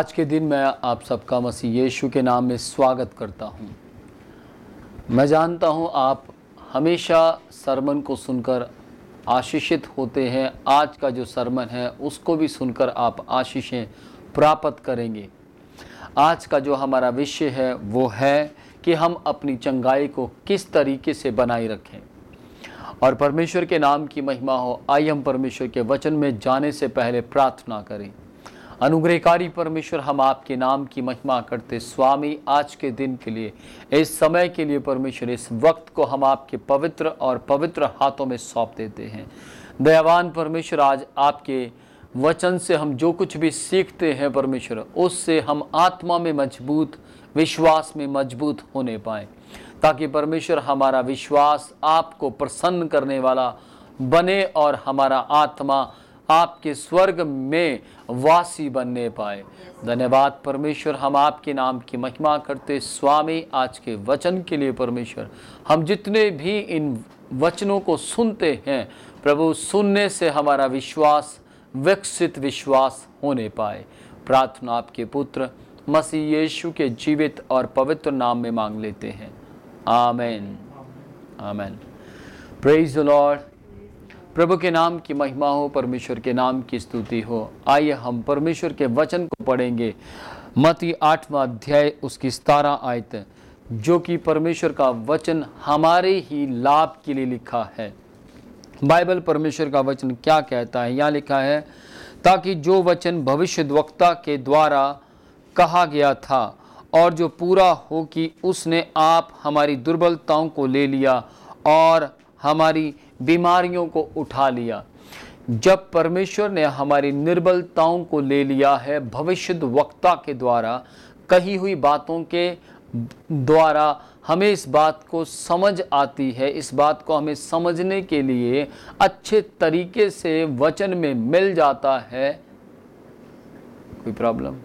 आज के दिन मैं आप सबका मसीह यीशु के नाम में स्वागत करता हूँ मैं जानता हूँ आप हमेशा सरमन को सुनकर आशीषित होते हैं आज का जो सरमन है उसको भी सुनकर आप आशीषें प्राप्त करेंगे आज का जो हमारा विषय है वो है कि हम अपनी चंगाई को किस तरीके से बनाए रखें और परमेश्वर के नाम की महिमा हो आइए हम परमेश्वर के वचन में जाने से पहले प्रार्थना करें अनुग्रहकारी परमेश्वर हम आपके नाम की महिमा करते स्वामी आज के दिन के लिए इस समय के लिए परमेश्वर इस वक्त को हम आपके पवित्र और पवित्र हाथों में सौंप देते हैं दयावान परमेश्वर आज आपके वचन से हम जो कुछ भी सीखते हैं परमेश्वर उससे हम आत्मा में मजबूत विश्वास में मजबूत होने पाए ताकि परमेश्वर हमारा विश्वास आपको प्रसन्न करने वाला बने और हमारा आत्मा आपके स्वर्ग में वासी बनने पाए धन्यवाद परमेश्वर हम आपके नाम की महिमा करते स्वामी आज के वचन के लिए परमेश्वर हम जितने भी इन वचनों को सुनते हैं प्रभु सुनने से हमारा विश्वास विकसित विश्वास होने पाए प्रार्थना आपके पुत्र मसीह यीशु के जीवित और पवित्र नाम में मांग लेते हैं amen amen praise the lord प्रभु के नाम की महिमा हो परमेश्वर के नाम की स्तुति हो आइए हम परमेश्वर के वचन को पढ़ेंगे मत आठवां अध्याय उसकी सतारा आयत जो कि परमेश्वर का वचन हमारे ही लाभ के लिए लिखा है बाइबल परमेश्वर का वचन क्या कहता है यहाँ लिखा है ताकि जो वचन भविष्य वक्ता के द्वारा कहा गया था और जो पूरा हो कि उसने आप हमारी दुर्बलताओं को ले लिया और हमारी बीमारियों को उठा लिया जब परमेश्वर ने हमारी निर्बलताओं को ले लिया है भविष्य वक्ता के द्वारा कही हुई बातों के द्वारा हमें इस बात को समझ आती है इस बात को हमें समझने के लिए अच्छे तरीके से वचन में मिल जाता है कोई प्रॉब्लम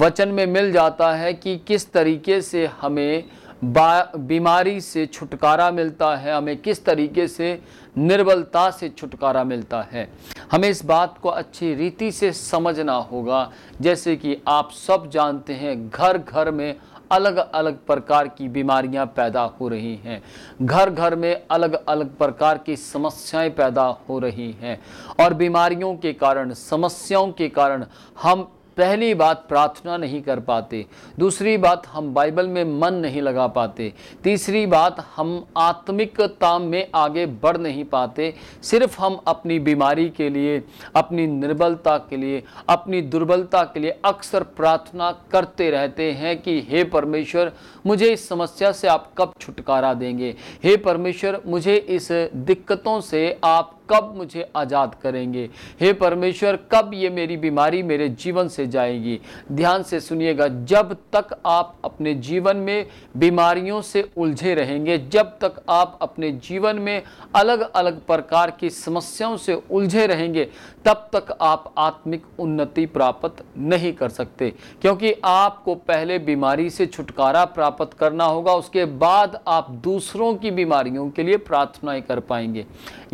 वचन में मिल जाता है कि किस तरीके से हमें बीमारी से छुटकारा मिलता है हमें किस तरीके से निर्बलता से छुटकारा मिलता है हमें इस बात को अच्छी रीति से समझना होगा जैसे कि आप सब जानते हैं घर घर में अलग अलग प्रकार की बीमारियां पैदा हो रही हैं घर घर में अलग अलग प्रकार की समस्याएं पैदा हो रही हैं और बीमारियों के कारण समस्याओं के कारण हम पहली बात प्रार्थना नहीं कर पाते दूसरी बात हम बाइबल में मन नहीं लगा पाते तीसरी बात हम आत्मिकता में आगे बढ़ नहीं पाते सिर्फ हम अपनी बीमारी के लिए अपनी निर्बलता के लिए अपनी दुर्बलता के लिए अक्सर प्रार्थना करते रहते हैं कि हे परमेश्वर मुझे इस समस्या से आप कब छुटकारा देंगे हे परमेश्वर मुझे इस दिक्कतों से आप कब मुझे आज़ाद करेंगे हे परमेश्वर कब ये मेरी बीमारी मेरे जीवन से जाएगी ध्यान से सुनिएगा जब तक आप अपने जीवन में बीमारियों से उलझे रहेंगे जब तक आप अपने जीवन में अलग अलग प्रकार की समस्याओं से उलझे रहेंगे तब तक आप आत्मिक उन्नति प्राप्त नहीं कर सकते क्योंकि आपको पहले बीमारी से छुटकारा प्राप्त करना होगा उसके बाद आप दूसरों की बीमारियों के लिए प्रार्थनाएं कर पाएंगे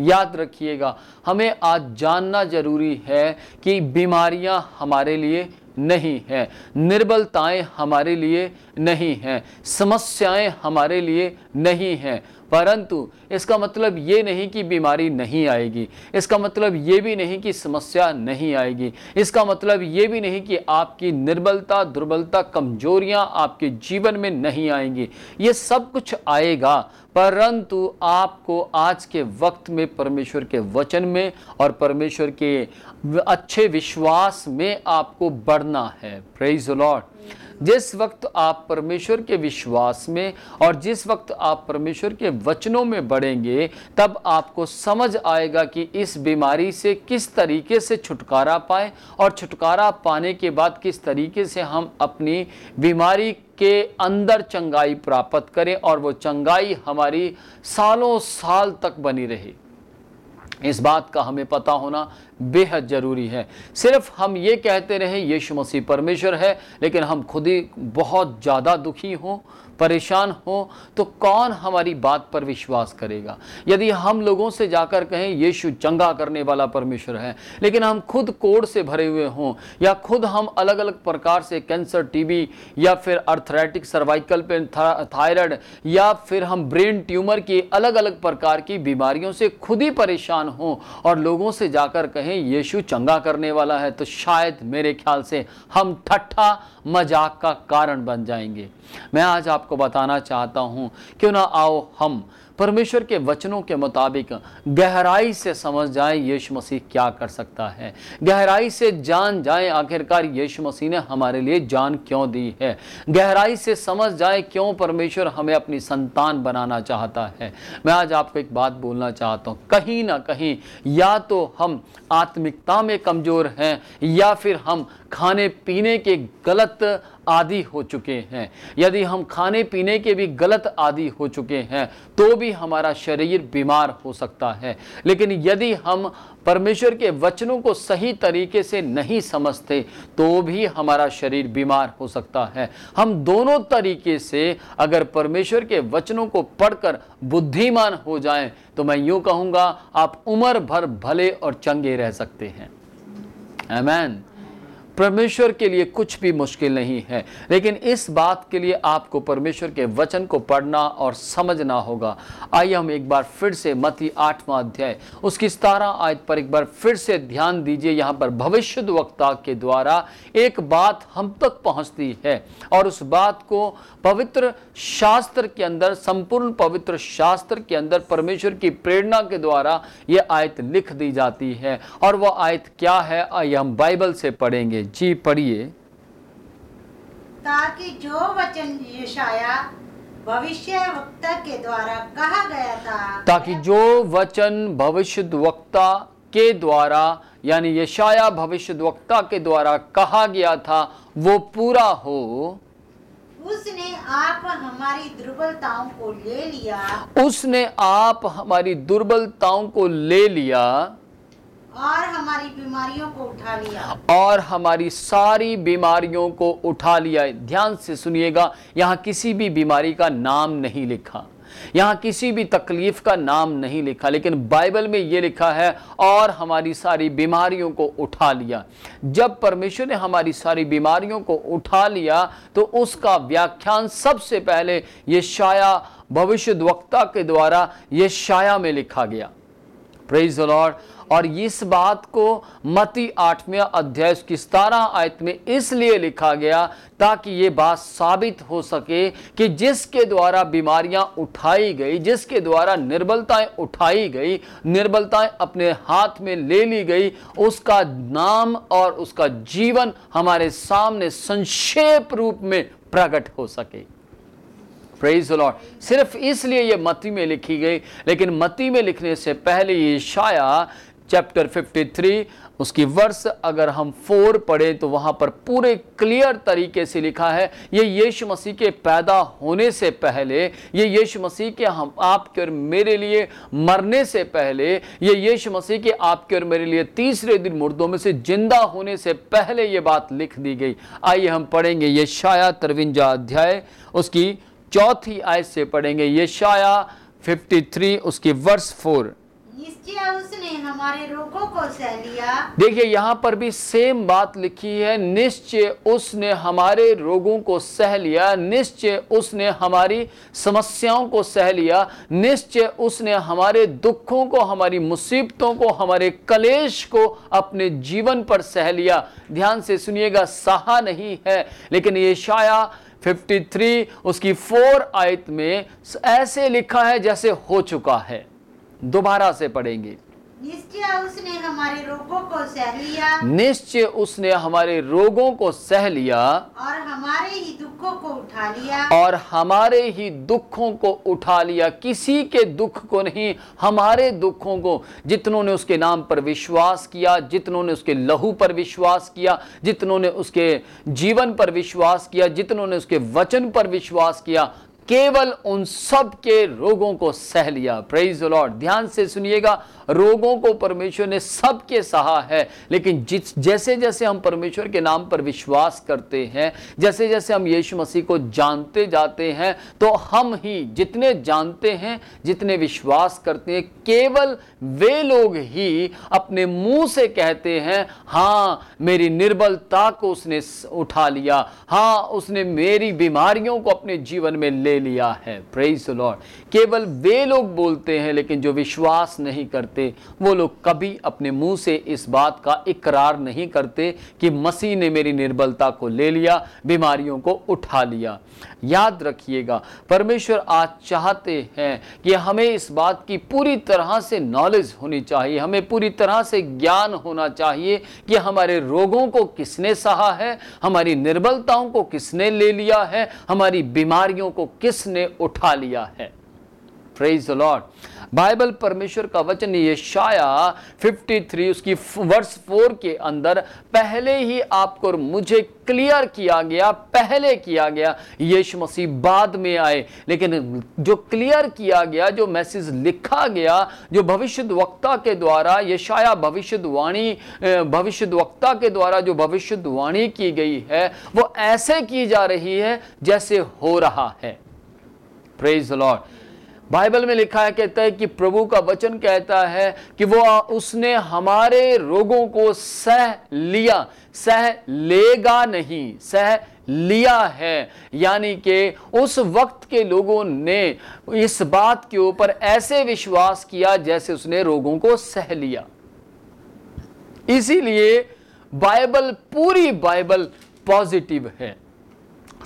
याद रखिएगा हमें आज जानना जरूरी है कि बीमारियां हमारे लिए नहीं है निर्बलताएं हमारे लिए नहीं हैं समस्याएं हमारे लिए नहीं हैं परंतु इसका मतलब ये नहीं कि बीमारी नहीं आएगी इसका मतलब ये भी नहीं कि समस्या नहीं आएगी इसका मतलब ये भी नहीं कि आपकी निर्बलता दुर्बलता कमजोरियां आपके जीवन में नहीं आएंगी ये सब कुछ आएगा परंतु आपको आज के वक्त में परमेश्वर के वचन में और परमेश्वर के अच्छे विश्वास में आपको बढ़ना है प्रेज लॉर्ड जिस वक्त आप परमेश्वर के विश्वास में और जिस वक्त आप परमेश्वर के वचनों में बढ़ेंगे तब आपको समझ आएगा कि इस बीमारी से किस तरीके से छुटकारा पाए और छुटकारा पाने के बाद किस तरीके से हम अपनी बीमारी के अंदर चंगाई प्राप्त करें और वो चंगाई हमारी सालों साल तक बनी रहे इस बात का हमें पता होना बेहद ज़रूरी है सिर्फ हम ये कहते रहे यीशु मसीह परमेश्वर है लेकिन हम खुद ही बहुत ज़्यादा दुखी हों परेशान हों तो कौन हमारी बात पर विश्वास करेगा यदि हम लोगों से जाकर कहें यीशु चंगा करने वाला परमेश्वर है लेकिन हम खुद कोड से भरे हुए हों या खुद हम अलग अलग प्रकार से कैंसर टीबी या फिर अर्थराइटिक सर्वाइकल पेन थायराइड या फिर हम ब्रेन ट्यूमर की अलग अलग प्रकार की बीमारियों से खुद ही परेशान हों और लोगों से जाकर कहें यीशु चंगा करने वाला है तो शायद मेरे ख्याल से हम ठट्ठा मजाक का कारण बन जाएंगे मैं आज आपको आपको बताना चाहता हूँ क्यों ना आओ हम परमेश्वर के वचनों के मुताबिक गहराई से समझ जाए यीशु मसीह क्या कर सकता है गहराई से जान जाए आखिरकार यीशु मसीह ने हमारे लिए जान क्यों दी है गहराई से समझ जाए क्यों परमेश्वर हमें अपनी संतान बनाना चाहता है मैं आज आपको एक बात बोलना चाहता हूँ कहीं ना कहीं या तो हम आत्मिकता में कमज़ोर हैं या फिर हम खाने पीने के गलत आदि हो चुके हैं यदि हम खाने पीने के भी गलत आदि हो चुके हैं तो भी हमारा शरीर बीमार हो सकता है लेकिन यदि हम परमेश्वर के वचनों को सही तरीके से नहीं समझते तो भी हमारा शरीर बीमार हो सकता है हम दोनों तरीके से अगर परमेश्वर के वचनों को पढ़कर बुद्धिमान हो जाएं तो मैं यूं कहूँगा आप उम्र भर भले और चंगे रह सकते हैं Amen. परमेश्वर के लिए कुछ भी मुश्किल नहीं है लेकिन इस बात के लिए आपको परमेश्वर के वचन को पढ़ना और समझना होगा आइए हम एक बार फिर से मती आठवां अध्याय उसकी सतारह आयत पर एक बार फिर से ध्यान दीजिए यहाँ पर भविष्य वक्ता के द्वारा एक बात हम तक पहुँचती है और उस बात को पवित्र शास्त्र के अंदर संपूर्ण पवित्र शास्त्र के अंदर परमेश्वर की प्रेरणा के द्वारा यह आयत लिख दी जाती है और वह आयत क्या है आइए हम बाइबल से पढ़ेंगे जी पढ़िए ताकि जो वचन यशाया भविष्य वक्ता के द्वारा कहा गया था ताकि जो वचन भविष्य वक्ता के द्वारा यानी यशाया भविष्य वक्ता के द्वारा कहा गया था वो पूरा हो उसने आप हमारी दुर्बलताओं को ले लिया उसने आप हमारी दुर्बलताओं को ले लिया और हमारी बीमारियों को उठा लिया और हमारी सारी बीमारियों को उठा लिया ध्यान से सुनिएगा यहाँ किसी भी बीमारी का नाम नहीं लिखा यहां किसी भी तकलीफ का नाम नहीं लिखा लेकिन बाइबल में यह लिखा है और हमारी सारी बीमारियों को उठा लिया जब परमेश्वर ने हमारी सारी बीमारियों को उठा लिया तो उसका व्याख्यान सबसे पहले ये शाया भविष्य वक्ता के द्वारा ये शाया में लिखा गया प्रेज लॉर्ड और इस बात को मती आठवें अध्याय की सतारह आयत में इसलिए लिखा गया ताकि ये बात साबित हो सके कि जिसके द्वारा बीमारियां उठाई गई जिसके द्वारा निर्बलताएं उठाई गई निर्बलताएं अपने हाथ में ले ली गई उसका नाम और उसका जीवन हमारे सामने संक्षेप रूप में प्रकट हो सके लॉर्ड सिर्फ इसलिए ये मती में लिखी गई लेकिन मती में लिखने से पहले ये शाया चैप्टर 53 उसकी वर्ष अगर हम फोर पढ़ें तो वहाँ पर पूरे क्लियर तरीके से लिखा है ये यीशु मसीह के पैदा होने से पहले ये यीशु मसीह के हम आपके और मेरे लिए मरने से पहले ये यीशु मसीह के आपके और मेरे लिए तीसरे दिन मुर्दों में से जिंदा होने से पहले ये बात लिख दी गई आइए हम पढ़ेंगे ये शाया तरविंजा अध्याय उसकी चौथी आय से पढ़ेंगे ये शाया 53 उसकी वर्ष फोर उसने हमारे रोगों को सह लिया देखिए यहाँ पर भी सेम बात लिखी है निश्चय उसने हमारे रोगों को सह लिया निश्चय उसने हमारी समस्याओं को सह लिया निश्चय उसने हमारे दुखों को हमारी मुसीबतों को हमारे कलेश को अपने जीवन पर सह लिया ध्यान से सुनिएगा सहा नहीं है लेकिन ये शाया 53 उसकी फोर आयत में ऐसे लिखा है जैसे हो चुका है दोबारा से पढ़ेंगे निश्चय उसने हमारे रोगों को सह लिया निश्चय उसने हमारे रोगों को सह लिया और हमारे ही दुखों को उठा लिया और हमारे ही दुखों को उठा लिया किसी के दुख को नहीं हमारे दुखों को जितनों ने उसके नाम पर विश्वास किया जितनों ने उसके लहू पर विश्वास किया जितनों ने उसके जीवन पर विश्वास किया जितनों ने उसके वचन पर विश्वास किया केवल उन सब के रोगों को सह लिया प्रेज लॉर्ड ध्यान से सुनिएगा रोगों को परमेश्वर ने सबके सहा है लेकिन जिस जैसे जैसे हम परमेश्वर के नाम पर विश्वास करते हैं जैसे जैसे हम यीशु मसीह को जानते जाते हैं तो हम ही जितने जानते हैं जितने विश्वास करते हैं केवल वे लोग ही अपने मुंह से कहते हैं हाँ मेरी निर्बलता को उसने उठा लिया हाँ उसने मेरी बीमारियों को अपने जीवन में ले लिया है प्रेज लॉर्ड केवल वे लोग बोलते हैं लेकिन जो विश्वास नहीं करते वो लोग कभी अपने मुंह से इस बात का इकरार नहीं करते कि मसीह ने मेरी निर्बलता को ले लिया बीमारियों को उठा लिया याद रखिएगा परमेश्वर आज चाहते हैं कि हमें इस बात की पूरी तरह से नॉलेज होनी चाहिए हमें पूरी तरह से ज्ञान होना चाहिए कि हमारे रोगों को किसने सहा है हमारी निर्बलताओं को किसने ले लिया है हमारी बीमारियों को किसने उठा लिया है प्रेज द लॉर्ड बाइबल परमेश्वर का वचन ये शाया 53 उसकी वर्स 4 के अंदर पहले ही आपको और मुझे क्लियर किया गया पहले किया गया यीशु मसीह बाद में आए लेकिन जो क्लियर किया गया जो मैसेज लिखा गया जो भविष्य वक्ता के द्वारा ये शाया भविष्य वाणी भविष्य वक्ता के द्वारा जो भविष्य वाणी की गई है वो ऐसे की जा रही है जैसे हो रहा है प्रेज लॉर्ड बाइबल में लिखा है कहता है कि प्रभु का वचन कहता है कि वो उसने हमारे रोगों को सह लिया सह लेगा नहीं सह लिया है यानी कि उस वक्त के लोगों ने इस बात के ऊपर ऐसे विश्वास किया जैसे उसने रोगों को सह लिया इसीलिए बाइबल पूरी बाइबल पॉजिटिव है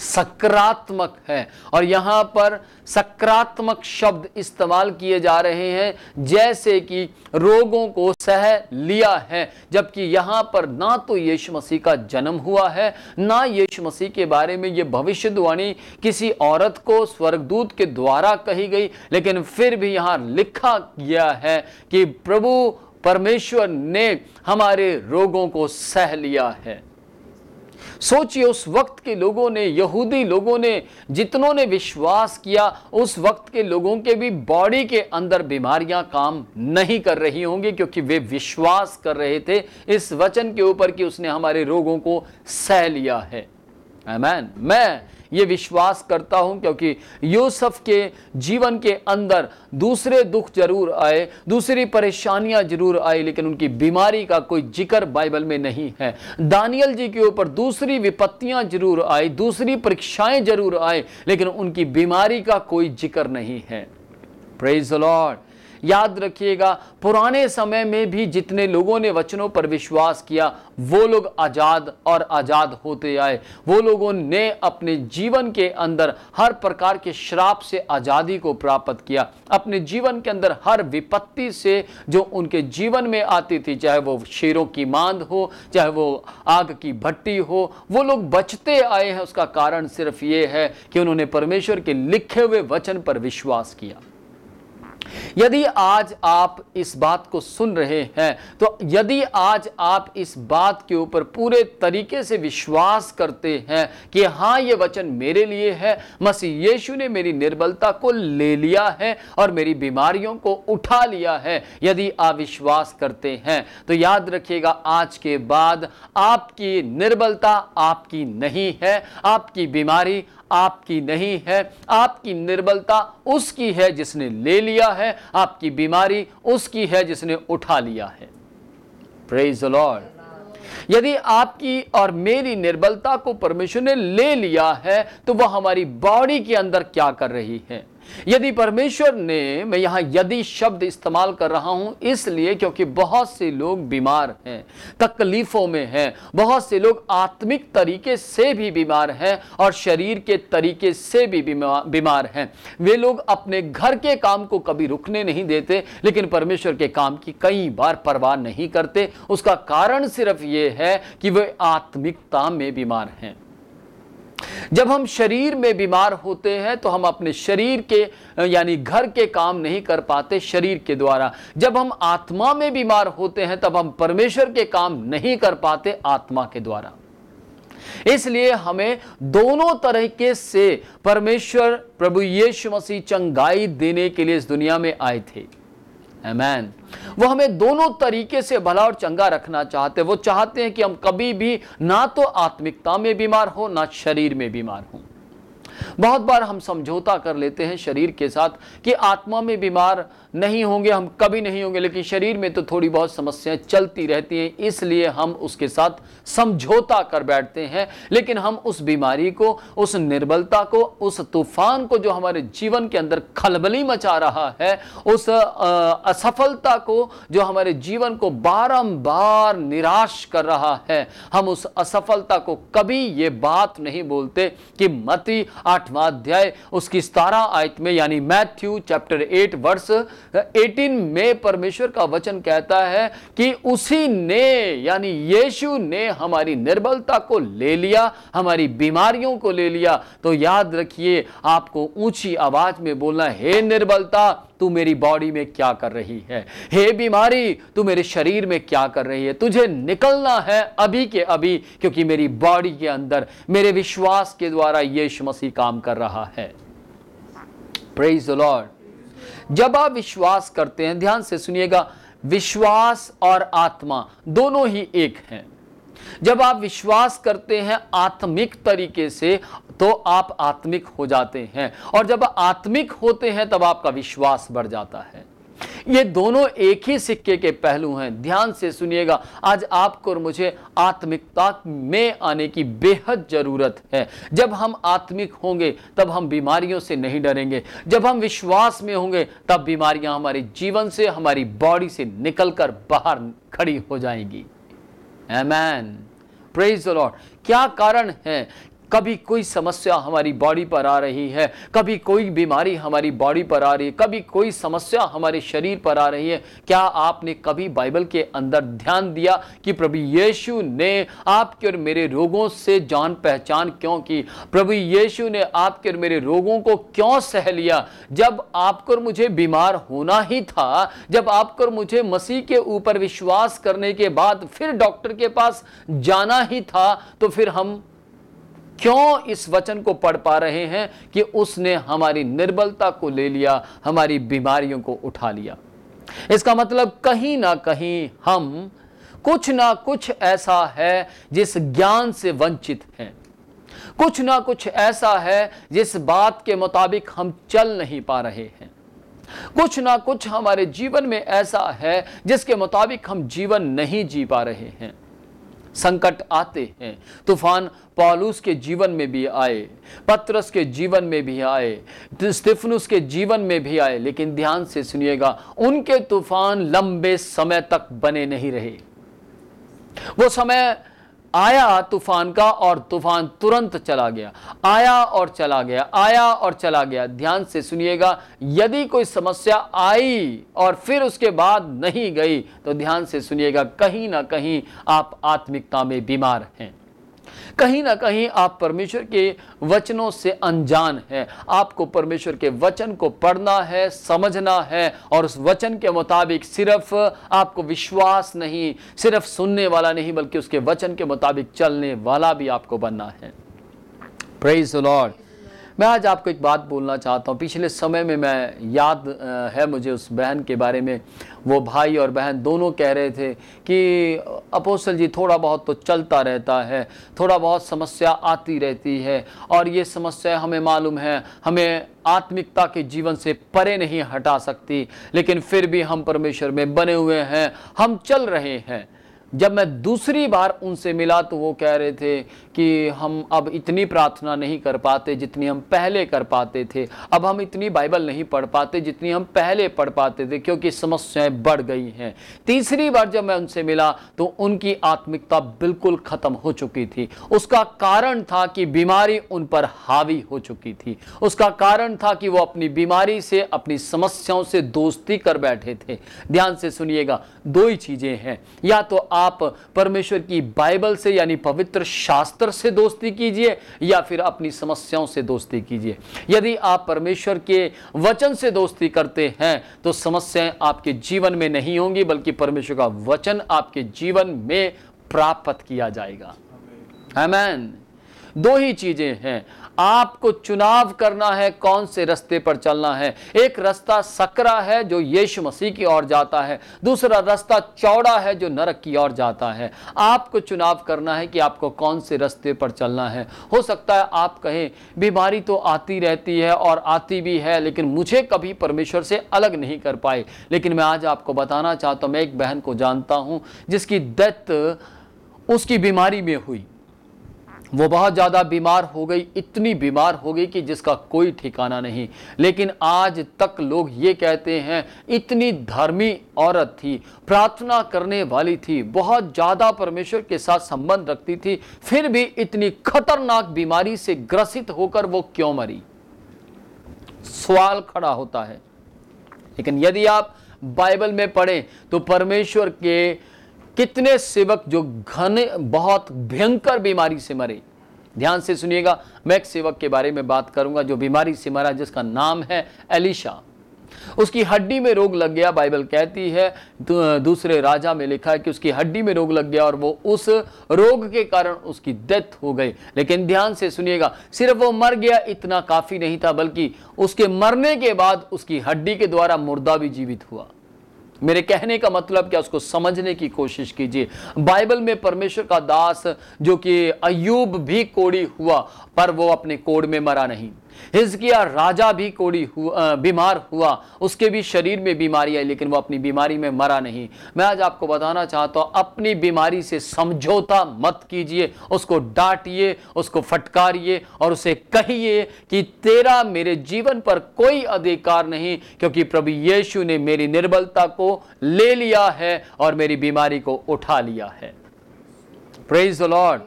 सकारात्मक है और यहाँ पर सकारात्मक शब्द इस्तेमाल किए जा रहे हैं जैसे कि रोगों को सह लिया है जबकि यहाँ पर ना तो यीशु मसीह का जन्म हुआ है ना यीशु मसीह के बारे में ये भविष्यवाणी किसी औरत को स्वर्गदूत के द्वारा कही गई लेकिन फिर भी यहाँ लिखा गया है कि प्रभु परमेश्वर ने हमारे रोगों को सह लिया है सोचिए उस वक्त के लोगों ने यहूदी लोगों ने जितनों ने विश्वास किया उस वक्त के लोगों के भी बॉडी के अंदर बीमारियां काम नहीं कर रही होंगी क्योंकि वे विश्वास कर रहे थे इस वचन के ऊपर कि उसने हमारे रोगों को सह लिया है मैन मैं ये विश्वास करता हूँ क्योंकि यूसुफ के जीवन के अंदर दूसरे दुख जरूर आए दूसरी परेशानियाँ जरूर आई लेकिन उनकी बीमारी का कोई जिक्र बाइबल में नहीं है दानियल जी के ऊपर दूसरी विपत्तियाँ जरूर आई दूसरी परीक्षाएं जरूर आई लेकिन उनकी बीमारी का कोई जिक्र नहीं है प्रेज लॉर्ड याद रखिएगा पुराने समय में भी जितने लोगों ने वचनों पर विश्वास किया वो लोग आज़ाद और आज़ाद होते आए वो लोगों ने अपने जीवन के अंदर हर प्रकार के श्राप से आज़ादी को प्राप्त किया अपने जीवन के अंदर हर विपत्ति से जो उनके जीवन में आती थी चाहे वो शेरों की मांद हो चाहे वो आग की भट्टी हो वो लोग बचते आए हैं उसका कारण सिर्फ ये है कि उन्होंने परमेश्वर के लिखे हुए वचन पर विश्वास किया यदि आज आप इस बात को सुन रहे हैं तो यदि आज आप इस बात के ऊपर पूरे तरीके से विश्वास करते हैं कि हाँ ये वचन मेरे लिए है मसीह यीशु ने मेरी निर्बलता को ले लिया है और मेरी बीमारियों को उठा लिया है यदि आप विश्वास करते हैं तो याद रखिएगा आज के बाद आपकी निर्बलता आपकी नहीं है आपकी बीमारी आपकी नहीं है आपकी निर्बलता उसकी है जिसने ले लिया है आपकी बीमारी उसकी है जिसने उठा लिया है प्रेज लॉर्ड यदि आपकी और मेरी निर्बलता को परमेश्वर ने ले लिया है तो वह हमारी बॉडी के अंदर क्या कर रही है यदि परमेश्वर ने मैं यहाँ यदि शब्द इस्तेमाल कर रहा हूँ इसलिए क्योंकि बहुत से लोग बीमार हैं तकलीफ़ों में हैं बहुत से लोग आत्मिक तरीके से भी बीमार हैं और शरीर के तरीके से भी बीमार हैं वे लोग अपने घर के काम को कभी रुकने नहीं देते लेकिन परमेश्वर के काम की कई बार परवाह नहीं करते उसका कारण सिर्फ ये है कि वे आत्मिकता में बीमार हैं जब हम शरीर में बीमार होते हैं तो हम अपने शरीर के यानी घर के काम नहीं कर पाते शरीर के द्वारा जब हम आत्मा में बीमार होते हैं तब हम परमेश्वर के काम नहीं कर पाते आत्मा के द्वारा इसलिए हमें दोनों तरीके से परमेश्वर प्रभु यीशु मसीह चंगाई देने के लिए इस दुनिया में आए थे मैन वो हमें दोनों तरीके से भला और चंगा रखना चाहते हैं वो चाहते हैं कि हम कभी भी ना तो आत्मिकता में बीमार हो ना शरीर में बीमार हो बहुत बार हम समझौता कर लेते हैं शरीर के साथ कि आत्मा में बीमार नहीं होंगे हम कभी नहीं होंगे लेकिन शरीर में तो थोड़ी बहुत समस्याएं चलती रहती हैं इसलिए हम उसके साथ समझौता कर बैठते हैं लेकिन हम उस बीमारी को उस निर्बलता को उस तूफान को जो हमारे जीवन के अंदर खलबली मचा रहा है उस असफलता को जो हमारे जीवन को बारंबार निराश कर रहा है हम उस असफलता को कभी ये बात नहीं बोलते कि मती आठवाध्याय उसकी सतारा आयत में यानी मैथ्यू चैप्टर एट वर्ष 18 में परमेश्वर का वचन कहता है कि उसी ने यानी यीशु ने हमारी निर्बलता को ले लिया हमारी बीमारियों को ले लिया तो याद रखिए आपको ऊंची आवाज में बोलना हे निर्बलता तू मेरी बॉडी में क्या कर रही है हे बीमारी तू मेरे शरीर में क्या कर रही है तुझे निकलना है अभी के अभी क्योंकि मेरी बॉडी के अंदर मेरे विश्वास के द्वारा यीशु मसीह काम कर रहा है प्रेज द लॉर्ड जब आप विश्वास करते हैं ध्यान से सुनिएगा विश्वास और आत्मा दोनों ही एक हैं जब आप विश्वास करते हैं आत्मिक तरीके से तो आप आत्मिक हो जाते हैं और जब आत्मिक होते हैं तब आपका विश्वास बढ़ जाता है ये दोनों एक ही सिक्के के पहलू हैं ध्यान से सुनिएगा आज आपको और मुझे आत्मिकता में आने की बेहद ज़रूरत है जब हम आत्मिक होंगे तब हम बीमारियों से नहीं डरेंगे जब हम विश्वास में होंगे तब बीमारियां हमारे जीवन से हमारी बॉडी से निकलकर बाहर खड़ी हो जाएंगी एमैन प्रेज द लॉर्ड क्या कारण है कभी कोई समस्या हमारी बॉडी पर आ रही है कभी कोई बीमारी हमारी बॉडी पर आ रही है कभी कोई समस्या हमारे शरीर पर आ रही है क्या आपने कभी बाइबल के अंदर ध्यान दिया कि प्रभु यीशु ने आपके और मेरे रोगों से जान पहचान क्यों की प्रभु यीशु ने आपके और मेरे रोगों को क्यों सह लिया जब आपको और मुझे बीमार होना ही था जब आपको और मुझे मसीह के ऊपर विश्वास करने के बाद फिर डॉक्टर के पास जाना ही था तो फिर हम क्यों इस वचन को पढ़ पा रहे हैं कि उसने हमारी निर्बलता को ले लिया हमारी बीमारियों को उठा लिया इसका मतलब कहीं ना कहीं हम कुछ ना कुछ ऐसा है जिस ज्ञान से वंचित हैं कुछ ना कुछ ऐसा है जिस बात के मुताबिक हम चल नहीं पा रहे हैं कुछ ना कुछ हमारे जीवन में ऐसा है जिसके मुताबिक हम जीवन नहीं जी पा रहे हैं संकट आते हैं तूफान पॉलूस के जीवन में भी आए पत्रस के जीवन में भी आए स्टिफनुस के जीवन में भी आए लेकिन ध्यान से सुनिएगा उनके तूफान लंबे समय तक बने नहीं रहे वो समय आया तूफान का और तूफान तुरंत चला गया आया और चला गया आया और चला गया ध्यान से सुनिएगा यदि कोई समस्या आई और फिर उसके बाद नहीं गई तो ध्यान से सुनिएगा कहीं ना कहीं आप आत्मिकता में बीमार हैं कहीं ना कहीं आप परमेश्वर के वचनों से अनजान हैं आपको परमेश्वर के वचन को पढ़ना है समझना है और उस वचन के मुताबिक सिर्फ आपको विश्वास नहीं सिर्फ सुनने वाला नहीं बल्कि उसके वचन के मुताबिक चलने वाला भी आपको बनना है प्रेज लॉर्ड मैं आज आपको एक बात बोलना चाहता हूँ पिछले समय में मैं याद है मुझे उस बहन के बारे में वो भाई और बहन दोनों कह रहे थे कि अपोसल जी थोड़ा बहुत तो चलता रहता है थोड़ा बहुत समस्या आती रहती है और ये समस्या हमें मालूम है हमें आत्मिकता के जीवन से परे नहीं हटा सकती लेकिन फिर भी हम परमेश्वर में बने हुए हैं हम चल रहे हैं जब मैं दूसरी बार उनसे मिला तो वो कह रहे थे कि हम अब इतनी प्रार्थना नहीं कर पाते जितनी हम पहले कर पाते थे अब हम इतनी बाइबल नहीं पढ़ पाते जितनी हम पहले पढ़ पाते थे क्योंकि समस्याएं बढ़ गई हैं तीसरी बार जब मैं उनसे मिला तो उनकी आत्मिकता बिल्कुल ख़त्म हो चुकी थी उसका कारण था कि बीमारी उन पर हावी हो चुकी थी उसका कारण था कि वो अपनी बीमारी से अपनी समस्याओं से दोस्ती कर बैठे थे ध्यान से सुनिएगा दो ही चीज़ें हैं या तो आप परमेश्वर की बाइबल से यानी पवित्र शास्त्र मित्र से दोस्ती कीजिए या फिर अपनी समस्याओं से दोस्ती कीजिए यदि आप परमेश्वर के वचन से दोस्ती करते हैं तो समस्याएं आपके जीवन में नहीं होंगी बल्कि परमेश्वर का वचन आपके जीवन में प्राप्त किया जाएगा दो ही चीज़ें हैं आपको चुनाव करना है कौन से रास्ते पर चलना है एक रास्ता सकरा है जो यीशु मसीह की ओर जाता है दूसरा रास्ता चौड़ा है जो नरक की ओर जाता है आपको चुनाव करना है कि आपको कौन से रास्ते पर चलना है हो सकता है आप कहें बीमारी तो आती रहती है और आती भी है लेकिन मुझे कभी परमेश्वर से अलग नहीं कर पाए लेकिन मैं आज आपको बताना चाहता हूँ मैं एक बहन को जानता हूँ जिसकी डेथ उसकी बीमारी में हुई वो बहुत ज़्यादा बीमार हो गई इतनी बीमार हो गई कि जिसका कोई ठिकाना नहीं लेकिन आज तक लोग ये कहते हैं इतनी धर्मी औरत थी प्रार्थना करने वाली थी बहुत ज़्यादा परमेश्वर के साथ संबंध रखती थी फिर भी इतनी खतरनाक बीमारी से ग्रसित होकर वो क्यों मरी सवाल खड़ा होता है लेकिन यदि आप बाइबल में पढ़ें तो परमेश्वर के कितने सेवक जो घने बहुत भयंकर बीमारी से मरे ध्यान से सुनिएगा मैं एक सेवक के बारे में बात करूंगा जो बीमारी से मरा जिसका नाम है एलिशा उसकी हड्डी में रोग लग गया बाइबल कहती है दूसरे राजा में लिखा है कि उसकी हड्डी में रोग लग गया और वो उस रोग के कारण उसकी डेथ हो गई लेकिन ध्यान से सुनिएगा सिर्फ वो मर गया इतना काफी नहीं था बल्कि उसके मरने के बाद उसकी हड्डी के द्वारा मुर्दा भी जीवित हुआ मेरे कहने का मतलब क्या उसको समझने की कोशिश कीजिए बाइबल में परमेश्वर का दास जो कि अयूब भी कोड़ी हुआ पर वो अपने कोड़ में मरा नहीं हिजकिया राजा भी कोड़ी हुआ बीमार हुआ उसके भी शरीर में बीमारी आई लेकिन वो अपनी बीमारी में मरा नहीं मैं आज आपको बताना चाहता हूँ अपनी बीमारी से समझौता मत कीजिए उसको डांटिए उसको फटकारिए और उसे कहिए कि तेरा मेरे जीवन पर कोई अधिकार नहीं क्योंकि प्रभु यीशु ने मेरी निर्बलता को ले लिया है और मेरी बीमारी को उठा लिया है प्रेज द लॉर्ड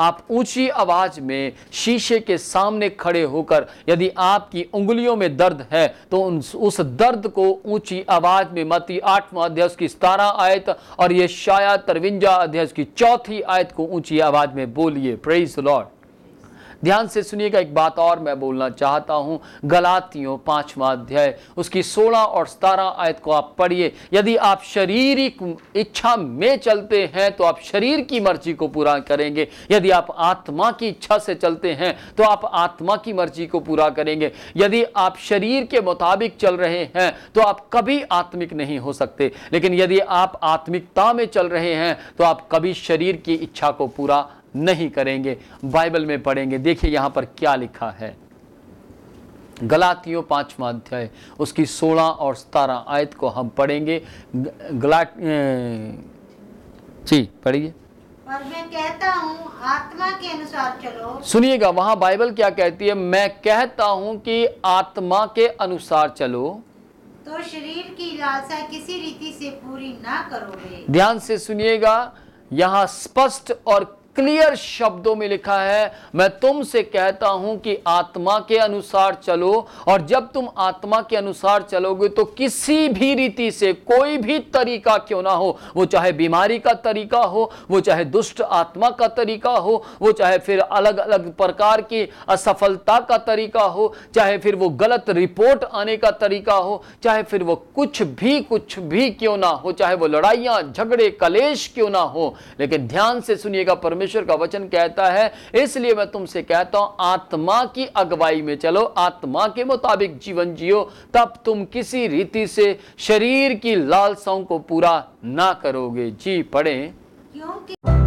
आप ऊंची आवाज में शीशे के सामने खड़े होकर यदि आपकी उंगलियों में दर्द है तो उस दर्द को ऊंची आवाज में मती आठवां अध्यक्ष की सतारा आयत और ये शाया तरविंजा अध्यक्ष की चौथी आयत को ऊंची आवाज में बोलिए प्रेज लॉर्ड ध्यान से सुनिएगा एक बात और मैं बोलना चाहता हूँ गलातियों पांचवा अध्याय उसकी सोलह और सतारह आयत को आप पढ़िए यदि आप शारीरिक इच्छा में चलते हैं तो आप शरीर की मर्जी को पूरा करेंगे यदि आप आत्मा की इच्छा से चलते हैं तो आप आत्मा की मर्जी को पूरा करेंगे यदि आप शरीर के मुताबिक चल रहे हैं तो आप कभी आत्मिक नहीं हो सकते लेकिन यदि आप आत्मिकता में चल रहे हैं तो आप कभी शरीर की इच्छा को पूरा नहीं करेंगे बाइबल में पढ़ेंगे देखिए यहाँ पर क्या लिखा है गलातियों पांचवा अध्याय उसकी सोलह और सतारह आयत को हम पढ़ेंगे गला जी पढ़िए पर मैं कहता हूँ आत्मा के अनुसार चलो सुनिएगा वहां बाइबल क्या कहती है मैं कहता हूँ कि आत्मा के अनुसार चलो तो शरीर की लालसा किसी रीति से पूरी ना करोगे ध्यान से सुनिएगा यहाँ स्पष्ट और क्लियर शब्दों में लिखा है मैं तुमसे कहता हूं कि आत्मा के अनुसार चलो और जब तुम आत्मा के अनुसार चलोगे तो किसी भी रीति से कोई भी तरीका क्यों ना हो वो चाहे बीमारी का तरीका हो वो चाहे दुष्ट आत्मा का तरीका हो वो चाहे फिर अलग अलग प्रकार की असफलता का तरीका हो चाहे फिर वो गलत रिपोर्ट आने का तरीका हो चाहे फिर वो कुछ भी कुछ भी क्यों ना हो चाहे वो लड़ाइया झगड़े कलेश क्यों ना हो लेकिन ध्यान से सुनिएगा परमेश्वर परमेश्वर का वचन कहता है इसलिए मैं तुमसे कहता हूं आत्मा की अगुवाई में चलो आत्मा के मुताबिक जीवन जियो तब तुम किसी रीति से शरीर की लालसाओं को पूरा ना करोगे जी पढ़े क्योंकि